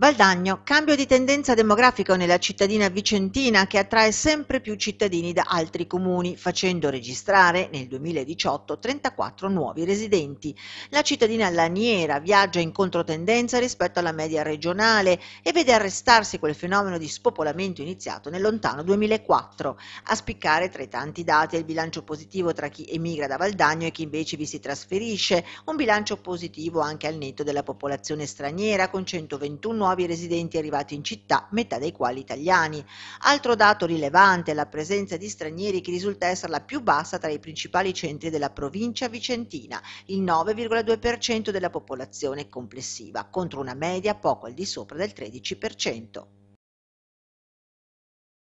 Valdagno, cambio di tendenza demografico nella cittadina vicentina che attrae sempre più cittadini da altri comuni, facendo registrare nel 2018 34 nuovi residenti. La cittadina laniera viaggia in controtendenza rispetto alla media regionale e vede arrestarsi quel fenomeno di spopolamento iniziato nel lontano 2004. A spiccare tra i tanti dati è il bilancio positivo tra chi emigra da Valdagno e chi invece vi si trasferisce, un bilancio positivo anche al netto della popolazione straniera con 121 nuovi nuovi residenti arrivati in città, metà dei quali italiani. Altro dato rilevante è la presenza di stranieri che risulta essere la più bassa tra i principali centri della provincia vicentina, il 9,2% della popolazione complessiva, contro una media poco al di sopra del 13%.